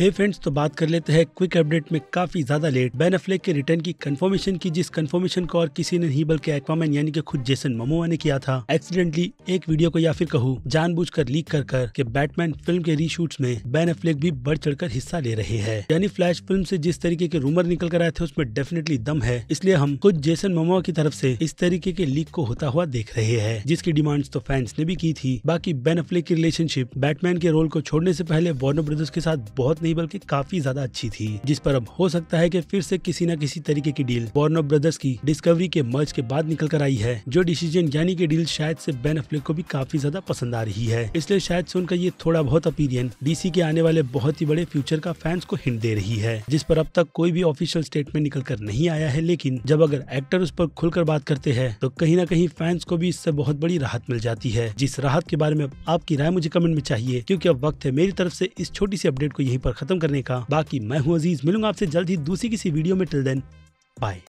हे hey friends तो बात कर लेते हैं क्विक अपडेट में काफी ज्यादा लेट बैन अफ्लेक के रिटर्न की कंफर्मेशन की जिस कंफर्मेशन को और किसी ने नहीं बल्कि एक्वामैन यानी कि खुद जेसन ममोआ ने किया था एक्सीडेंटली एक वीडियो को या फिर कहूँ जानबूझकर लीक कर कर के बैटमैन फिल्म के रीशूट्स में बैन अफ्लेक भी बढ़ चढ़कर हिस्सा ले रहे हैं यानी फ्लैश फिल्म ऐसी जिस तरीके के रूमर निकल कर आए थे उसमें डेफिनेटली दम है इसलिए हम खुद जेसन ममोआ की तरफ ऐसी इस तरीके के लीक को होता हुआ देख रहे हैं जिसकी डिमांड तो फैंस ने भी की थी बाकी बैन अफ्लेक की रिलेशनशिप बैटमैन के रोल को छोड़ने ऐसी पहले वार्नर ब्रदर्स के साथ बहुत नहीं बल्कि काफी ज्यादा अच्छी थी जिस पर अब हो सकता है की फिर से किसी न किसी तरीके की डील बॉर्नो ब्रदर्स की डिस्कवरी के मर्ज के बाद निकल कर आई है जो डिसीजन यानी की डील शायद से बेन अफ्लेक को भी काफी ज्यादा पसंद आ रही है इसलिए शायद से उनका ये थोड़ा बहुत अपीरियन डीसी के आने वाले बहुत ही बड़े फ्यूचर का फैंस को हिंट दे रही है जिस पर अब तक कोई भी ऑफिशियल स्टेटमेंट निकल कर नहीं आया है लेकिन जब अगर एक्टर उस पर खुलकर बात करते हैं तो कहीं ना कहीं फैंस को भी इससे बहुत बड़ी राहत मिल जाती है जिस राहत के बारे में आपकी राय मुझे कमेंट में चाहिए क्योंकि अब वक्त है मेरी तरफ से इस छोटी सी अपडेट को यहीं पर खत्म करने का बाकी मैं हूँ अजीज मिलूंगा आपसे जल्द ही दूसरी किसी वीडियो में टिल देन बाय